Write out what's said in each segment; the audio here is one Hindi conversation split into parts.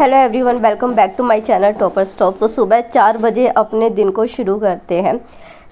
hello everyone welcome back to my channel topper stop तो सुबह चार बजे अपने दिन को शुरू करते हैं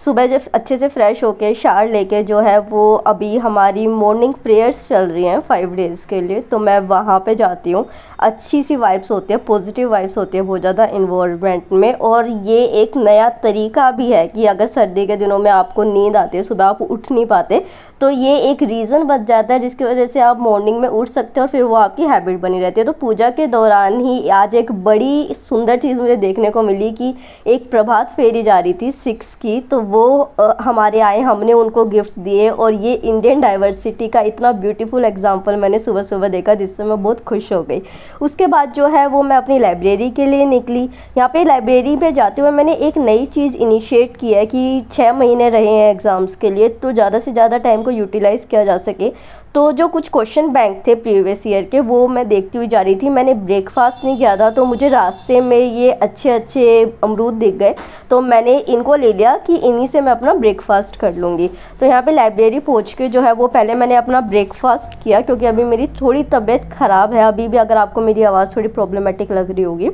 सुबह जब अच्छे से फ्रेश होके शार लेके जो है वो अभी हमारी मॉर्निंग प्रेयर्स चल रही हैं फाइव डेज़ के लिए तो मैं वहाँ पे जाती हूँ अच्छी सी वाइब्स होती है पॉजिटिव वाइब्स होती है बहुत ज़्यादा इन्वॉलमेंट में और ये एक नया तरीका भी है कि अगर सर्दी के दिनों में आपको नींद आती है सुबह आप उठ नहीं पाते तो ये एक रीज़न बच जाता है जिसकी वजह से आप मॉर्निंग में उठ सकते हो और फिर वो आपकी हैबिट बनी रहती है तो पूजा के दौरान ही आज एक बड़ी सुंदर चीज़ मुझे देखने को मिली कि एक प्रभात फेरी जा रही थी सिक्स की तो वो हमारे आए हमने उनको गिफ्ट्स दिए और ये इंडियन डाइवर्सिटी का इतना ब्यूटीफुल एग्जांपल मैंने सुबह सुबह देखा जिससे मैं बहुत खुश हो गई उसके बाद जो है वो मैं अपनी लाइब्रेरी के लिए निकली यहाँ पे लाइब्रेरी में जाते हुए मैंने एक नई चीज़ इनिशिएट किया है कि छः महीने रहे हैं एग्ज़ाम्स के लिए तो ज़्यादा से ज़्यादा टाइम को यूटिलाइज़ किया जा सके तो जो कुछ क्वेश्चन बैंक थे प्रीवियस ईयर के वो मैं देखती हुई जा रही थी मैंने ब्रेकफास्ट नहीं किया था तो मुझे रास्ते में ये अच्छे अच्छे अमरूद दिख गए तो मैंने इनको ले लिया कि इन्हीं से मैं अपना ब्रेकफास्ट कर लूँगी तो यहाँ पे लाइब्रेरी पहुँच के जो है वो पहले मैंने अपना ब्रेकफास्ट किया क्योंकि अभी मेरी थोड़ी तबीयत ख़राब है अभी भी अगर आपको मेरी आवाज़ थोड़ी प्रॉब्लमेटिक लग रही होगी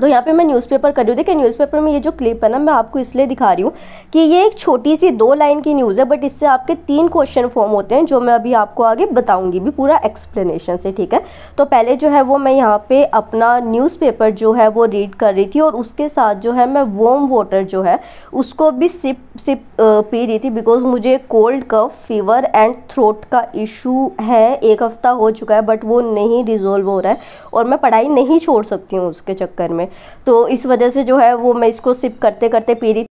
तो यहाँ पे मैं न्यूज़पेपर कर रही हूँ देखिए न्यूज़पेपर में ये जो क्लिप है ना मैं आपको इसलिए दिखा रही हूँ कि ये एक छोटी सी दो लाइन की न्यूज़ है बट इससे आपके तीन क्वेश्चन फॉर्म होते हैं जो मैं अभी आपको आगे बताऊँगी भी पूरा एक्सप्लेनेशन से ठीक है तो पहले जो है वो मैं यहाँ पर अपना न्यूज़ जो है वो रीड कर रही थी और उसके साथ जो है मैं वोम वाटर जो है उसको भी सिप सिप पी रही थी बिकॉज मुझे cold cough fever and throat का इशू है एक हफ़्ता हो चुका है बट वो नहीं रिजोल्व हो रहा है और मैं पढ़ाई नहीं छोड़ सकती हूँ उसके चक्कर में में तो इस वजह से जो है वो मैं इसको सिप करते करते पी रही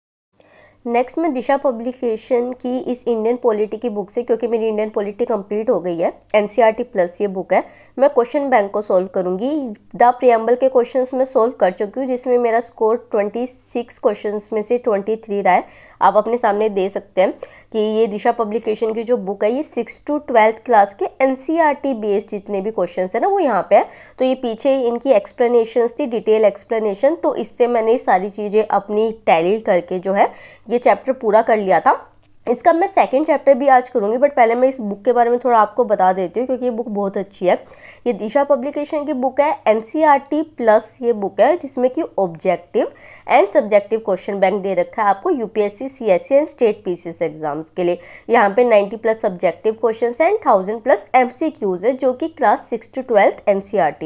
नेक्स्ट मैं दिशा पब्लिकेशन की इस इंडियन पॉलिटी की बुक से क्योंकि मेरी इंडियन पॉलिटी कंप्लीट हो गई है एनसीईआरटी प्लस e ये बुक है मैं क्वेश्चन बैंक को सॉल्व करूंगी द प्रियम्बल के क्वेश्चंस मैं सॉल्व कर चुकी हूँ जिसमें मेरा स्कोर 26 क्वेश्चंस में से 23 रहा है आप अपने सामने दे सकते हैं कि ये दिशा पब्लिकेशन की जो बुक है ये सिक्स टू ट्वेल्थ क्लास के एन बेस्ड e जितने भी क्वेश्चन है ना वो यहाँ पे है तो ये पीछे इनकी एक्सप्लेनेशन थी डिटेल एक्सप्लेनेशन तो इससे मैंने सारी चीज़ें अपनी टैली करके जो है ये चैप्टर पूरा कर लिया था इसका मैं सेकंड चैप्टर भी आज करूँगी बट पहले मैं इस बुक के बारे में थोड़ा आपको बता देती हूँ क्योंकि ये बुक बहुत अच्छी है ये दिशा पब्लिकेशन की बुक है एन प्लस e ये बुक है जिसमें कि objective and subjective question bank दे रखा है आपको UPSC CSC and state PCS exams के लिए यहाँ पे 90 प्लस सब्जेक्टिव क्वेश्चन है एंड थाउजेंड प्लस एम है जो कि class six to twelfth N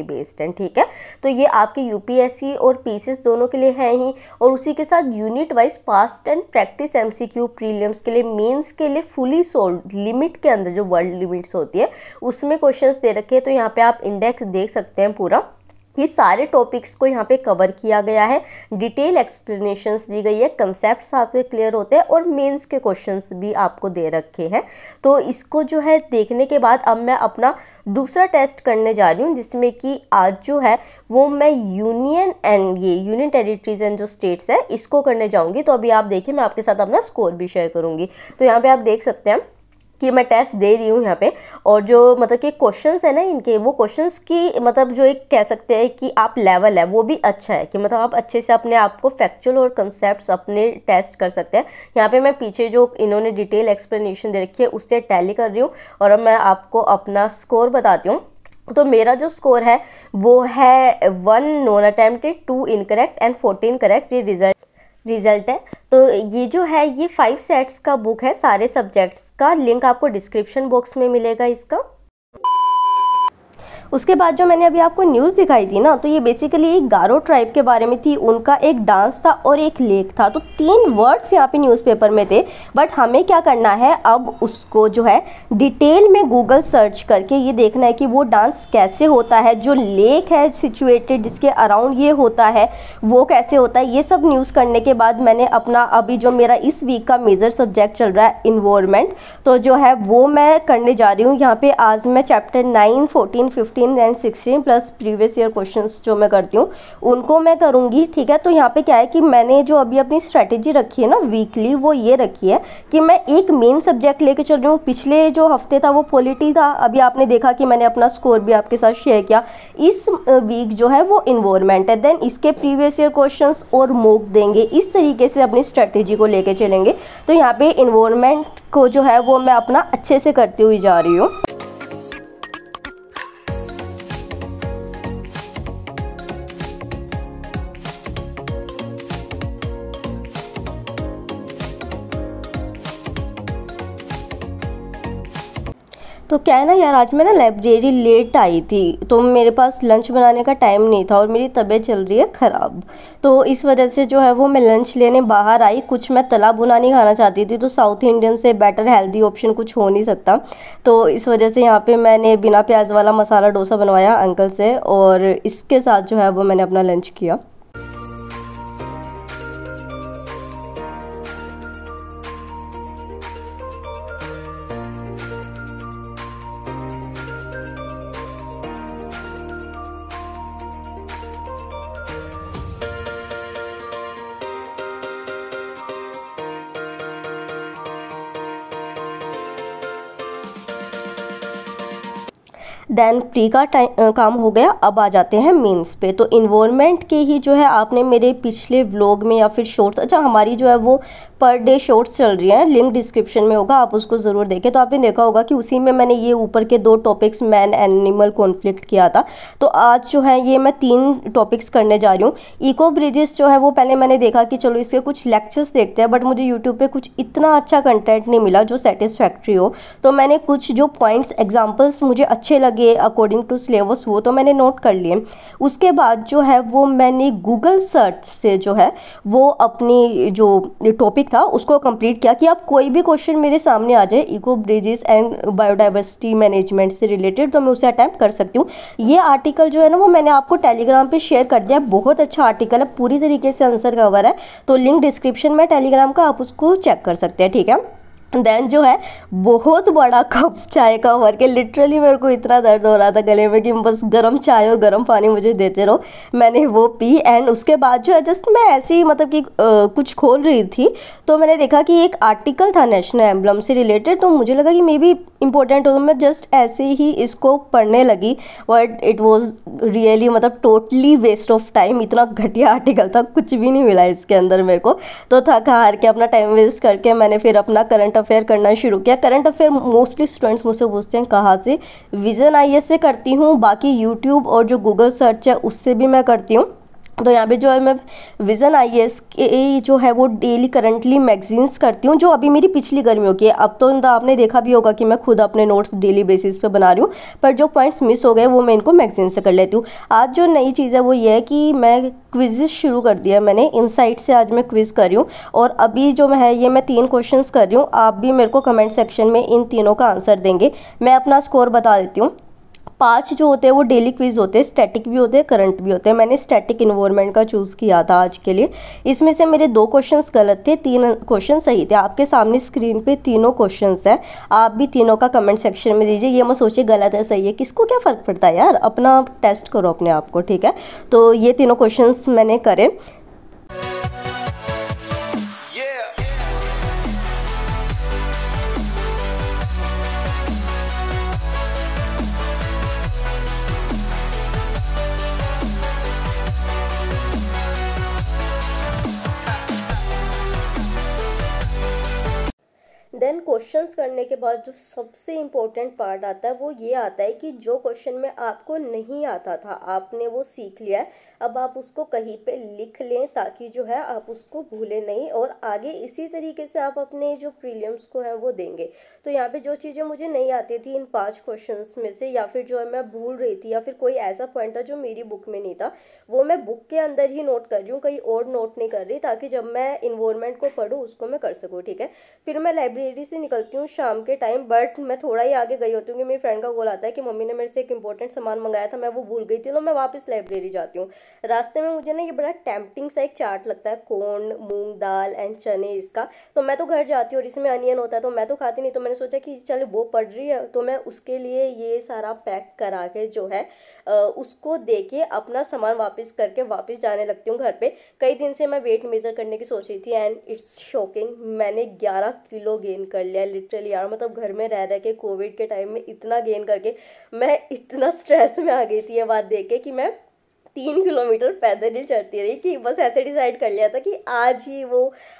based हैं ठीक है तो ये आपके यूपीएससी और पी दोनों के लिए हैं ही और उसी के साथ unit wise past and practice M prelims के लिए मेंस के लिए फुली सोल्ड लिमिट के अंदर जो वर्ल्ड लिमिट्स होती है उसमें क्वेश्चंस दे रखे हैं तो यहाँ पे आप इंडेक्स देख सकते हैं पूरा ये सारे टॉपिक्स को यहाँ पे कवर किया गया है डिटेल एक्सप्लेनेशंस दी गई है कंसेप्ट आपके क्लियर होते हैं और मेंस के क्वेश्चंस भी आपको दे रखे हैं तो इसको जो है देखने के बाद अब मैं अपना दूसरा टेस्ट करने जा रही हूँ जिसमें कि आज जो है वो मैं यूनियन एंड ये यूनियन टेरिटरीज एंड जो स्टेट्स है इसको करने जाऊँगी तो अभी आप देखिए मैं आपके साथ अपना स्कोर भी शेयर करूँगी तो यहाँ पर आप देख सकते हैं कि मैं टेस्ट दे रही हूँ यहाँ पे और जो मतलब कि क्वेश्चंस है ना इनके वो क्वेश्चंस की मतलब जो एक कह सकते हैं कि आप लेवल है वो भी अच्छा है कि मतलब आप अच्छे से अपने आप को फैक्चुअल और कंसेप्ट अपने टेस्ट कर सकते हैं यहाँ पे मैं पीछे जो इन्होंने डिटेल एक्सप्लेनेशन दे रखी है उससे टैली कर रही हूँ और अब मैं आपको अपना स्कोर बताती हूँ तो मेरा जो स्कोर है वो है one non attempted two incorrect and fourteen correct ये रिजल्ट रिजल्ट है तो ये जो है ये फाइव सेट्स का बुक है सारे सब्जेक्ट्स का लिंक आपको डिस्क्रिप्शन बॉक्स में मिलेगा इसका उसके बाद जो मैंने अभी आपको न्यूज़ दिखाई थी ना तो ये बेसिकली एक गारो ट्राइब के बारे में थी उनका एक डांस था और एक लेख था तो तीन वर्ड्स यहाँ पे न्यूज़पेपर में थे बट हमें क्या करना है अब उसको जो है डिटेल में गूगल सर्च करके ये देखना है कि वो डांस कैसे होता है जो लेक है सिचुएटेड जिसके अराउंड ये होता है वो कैसे होता है ये सब न्यूज़ करने के बाद मैंने अपना अभी जो मेरा इस वीक का मेजर सब्जेक्ट चल रहा है इन्वॉर्मेंट तो जो है वो मैं करने जा रही हूँ यहाँ पर आज मैं chapter nine fourteen fifteen second and sixteen plus previous year question जो मैं करती हूँ उनको मैं करूँगी ठीक है तो यहाँ पे क्या है कि मैंने जो अभी अपनी स्ट्रैटेजी रखी है ना वीकली वो ये रखी है कि मैं एक मेन सब्जेक्ट लेके चल रही हूँ पिछले जो हफ्ते था वो पॉलिटी था अभी आपने देखा कि मैंने अपना स्कोर भी आपके साथ शेयर किया इस वीक जो है वो इन्वॉर्मेंट है देन इसके प्रीवियस ईयर क्वेश्चन और मोक देंगे इस तरीके से अपनी स्ट्रैटेजी को लेके चलेंगे तो यहाँ पे इन्वॉर्मेंट को जो है वो मैं अपना अच्छे से करती हुई जा रही हूँ तो क्या है ना यार आज मैं ना लाइब्रेरी लेट आई थी तो मेरे पास लंच बनाने का टाइम नहीं था और मेरी तबीयत चल रही है ख़राब तो इस वजह से जो है वो मैं लंच लेने बाहर आई कुछ मैं तला बुना नहीं खाना चाहती थी तो साउथ इंडियन से बेटर हेल्दी ऑप्शन कुछ हो नहीं सकता तो इस वजह से यहाँ पर मैंने बिना प्याज वाला मसाला डोसा बनवाया अंकल से और इसके साथ जो है वो मैंने अपना लंच किया देन प्री का टाइम काम हो गया अब आ जाते हैं मीन्स पे तो इन्वॉर्मेंट के ही जो है आपने मेरे पिछले व्लॉग में या फिर शॉर्ट्स अच्छा हमारी जो है वो पर डे शॉर्ट्स चल रही हैं लिंक डिस्क्रिप्शन में होगा आप उसको ज़रूर देखें तो आपने देखा होगा कि उसी में मैंने ये ऊपर के दो टॉपिक्स मैन एनिमल कॉन्फ्लिक्ट किया था तो आज जो है ये मैं तीन टॉपिक्स करने जा रही हूँ इको ब्रिजेस जो है वो पहले मैंने देखा कि चलो इसके कुछ लेक्चर्स देखते हैं बट मुझे यूट्यूब पर कुछ इतना अच्छा कंटेंट नहीं मिला जो सेटिस्फैक्ट्री हो तो मैंने कुछ जो पॉइंट्स एग्जाम्पल्स मुझे अच्छे लगे ये अकॉर्डिंग टू सिलेबस वो तो मैंने नोट कर लिए उसके बाद जो है वो मैंने गूगल सर्च से जो है वो अपनी जो टॉपिक था उसको कंप्लीट किया कि आप कोई भी क्वेश्चन मेरे सामने आ जाए eco bridges and biodiversity management से रिलेटेड तो मैं उसे अटैम्प्ट कर सकती हूँ ये आर्टिकल जो है ना वो मैंने आपको टेलीग्राम पर शेयर कर दिया बहुत अच्छा आर्टिकल है पूरी तरीके से आंसर कवर है तो लिंक डिस्क्रिप्शन में टेलीग्राम का आप उसको चेक कर सकते हैं ठीक है देन जो है बहुत बड़ा कप चाय का भर के लिटरली मेरे को इतना दर्द हो रहा था गले में कि बस गर्म चाय और गर्म पानी मुझे देते रहो मैंने वो पी एंड उसके बाद जो है जस्ट मैं ऐसे ही मतलब कि कुछ खोल रही थी तो मैंने देखा कि एक आर्टिकल था नेशनल एम्बलम से रिलेटेड तो मुझे लगा कि मे बी इम्पोर्टेंट होगा मैं जस्ट ऐसे ही इसको पढ़ने लगी बट इट वॉज रियली मतलब टोटली वेस्ट ऑफ टाइम इतना घटिया आर्टिकल था कुछ भी नहीं मिला इसके अंदर मेरे को तो थक हार के अपना टाइम वेस्ट करके मैंने फिर अपना करंट अफेयर करना शुरू किया करंट अफेयर मोस्टली स्टूडेंट्स मुझसे पूछते हैं कहाँ से विजन आई से करती हूँ बाकी यूट्यूब और जो गूगल सर्च है उससे भी मैं करती हूँ तो यहाँ पे जो है मैं विज़न आई एस के जो है वो डेली करंटली मैगजीन्स करती हूँ जो अभी मेरी पिछली गर्मियों की है अब तो आपने देखा भी होगा कि मैं खुद अपने नोट्स डेली बेसिस पे बना रही हूँ पर जो पॉइंट्स मिस हो गए वो मैं इनको मैगजीन से कर लेती हूँ आज जो नई चीज़ है वो ये है कि मैं क्विज शुरू कर दिया मैंने इन से आज मैं क्विज़ कर रही हूँ और अभी जो मैं है ये मैं तीन क्वेश्चन कर रही हूँ आप भी मेरे को कमेंट सेक्शन में इन तीनों का आंसर देंगे मैं अपना स्कोर बता देती हूँ पाँच जो होते हैं वो डेली क्विज होते हैं स्टैटिक भी होते हैं करंट भी होते हैं मैंने स्टैटिक इन्वायरमेंट का चूज़ किया था आज के लिए इसमें से मेरे दो क्वेश्चन गलत थे तीन क्वेश्चन सही थे आपके सामने स्क्रीन पर तीनों क्वेश्चन हैं आप भी तीनों का कमेंट सेक्शन में दीजिए ये मैं सोचिए गलत है सही है किसको क्या फ़र्क पड़ता है यार अपना टेस्ट करो अपने आप को ठीक है तो ये तीनों क्वेश्चन मैंने करें देन क्वेश्चंस करने के बाद जो सबसे इम्पोर्टेंट पार्ट आता है वो ये आता है कि जो क्वेश्चन में आपको नहीं आता था आपने वो सीख लिया है अब आप उसको कहीं पे लिख लें ताकि जो है आप उसको भूलें नहीं और आगे इसी तरीके से आप अपने जो प्रीलियम्स को है वो देंगे तो यहाँ पे जो चीज़ें मुझे नहीं आती थी इन पाँच क्वेश्चन में से या फिर जो है मैं भूल रही थी या फिर कोई ऐसा पॉइंट था जो मेरी बुक में नहीं था वो मैं बुक के अंदर ही नोट कर रही हूँ कहीं और नोट नहीं कर रही ताकि जब मैं इन्वॉर्मेंट को पढ़ूँ उसको मैं कर सकूँ ठीक है फिर मैं लाइब्रेरी से निकलती हूँ शाम के टाइम बट मैं थोड़ा ही आगे गई होती हूँ कि मेरी फ्रेंड का गोल आता है कि मम्मी ने मेरे से एक इंपॉर्टेंट सामान मंगाया था मैं वो भूल गई थी तो मैं वापस लाइब्रेरी जाती हूँ रास्ते में मुझे ना ये बड़ा टैम्पटिंग सा एक चाट लगता है कॉर्न मूंग दाल एंड चने इसका तो मैं तो घर जाती हूँ और इसमें अनियन होता है तो मैं तो खाती नहीं तो मैंने सोचा कि चल वो पड़ रही है तो मैं उसके लिए ये सारा पैक करा के जो है उसको दे के अपना सामान वापस करके वापस जाने लगती हूँ घर पे कई दिन से मैं वेट मेज़र करने की सोच रही थी एंड इट्स शॉकिंग मैंने ग्यारह किलो गेन कर लिया लिटरली यार मतलब घर में रह रह के कोविड के टाइम में इतना गेन करके मैं इतना स्ट्रेस में आ गई थी ये बात देख के कि मैं तीन किलोमीटर पैदल ही चलती रही कि बस ऐसे डिसाइड कर लिया था कि आज ही वो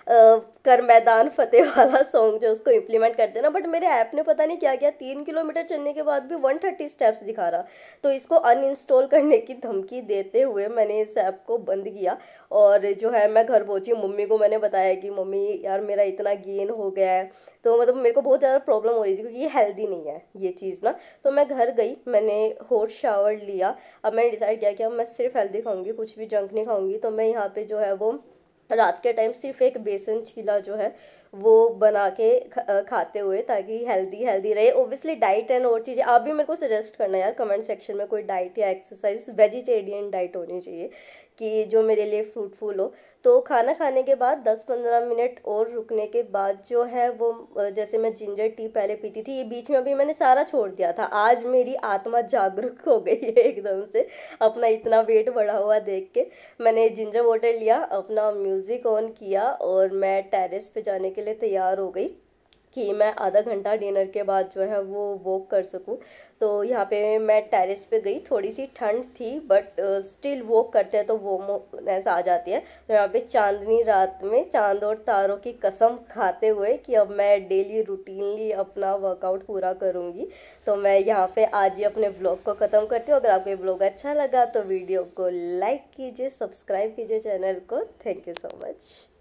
कर मैदान फतेह वाला सॉन्ग जो उसको इम्प्लीमेंट कर देना बट मेरे ऐप ने पता नहीं क्या किया तीन किलोमीटर चलने के बाद भी वन थर्टी स्टेप्स दिखा रहा तो इसको अनइंस्टॉल करने की धमकी देते हुए मैंने इस ऐप को बंद किया और जो है मैं घर पहुँची मम्मी को मैंने बताया कि मम्मी यार मेरा इतना गेन हो गया है तो मतलब मेरे को बहुत ज़्यादा प्रॉब्लम हो रही थी क्योंकि ये हेल्दी नहीं है ये चीज़ ना तो मैं घर गई मैंने होट शावर लिया अब मैंने डिसाइड किया कि अब मैं सिर्फ हेल्दी खाऊंगी कुछ भी जंक नहीं खाऊंगी तो मैं यहाँ पे जो है वो रात के टाइम सिर्फ एक बेसन चीला जो है वो बना के खाते हुए ताकि हेल्दी हेल्दी रहे ओबियसली डाइट एंड और चीज़ें आप भी मेरे को सजेस्ट करना यार कमेंट सेक्शन में कोई डाइट या एक्सरसाइज वेजिटेरियन डाइट होनी चाहिए कि जो मेरे लिए फ्रूटफुल हो तो खाना खाने के बाद 10-15 मिनट और रुकने के बाद जो है वो जैसे मैं जिंजर टी पहले पीती थी ये बीच में अभी मैंने सारा छोड़ दिया था आज मेरी आत्मा जागरूक हो गई है एकदम से अपना इतना वेट बढ़ा हुआ देख के मैंने जिंजर वाटर लिया अपना म्यूज़िक ऑन किया और मैं टेरेस पे जाने के लिए तैयार हो गई कि मैं आधा घंटा डिनर के बाद जो है वो वॉक कर सकूं तो यहाँ पे मैं टेरेस पे गई थोड़ी सी ठंड थी बट स्टिल वॉक करते हैं तो वो ऐसा आ जाती है तो यहाँ पे चांदनी रात में चांद और तारों की कसम खाते हुए कि अब मैं डेली रूटीनली अपना वर्कआउट पूरा करूँगी तो मैं यहाँ पे आज ही अपने ब्लॉग को ख़त्म करती हूँ अगर आपको ये ब्लॉग अच्छा लगा तो वीडियो को लाइक कीजिए सब्सक्राइब कीजिए चैनल को थैंक यू सो मच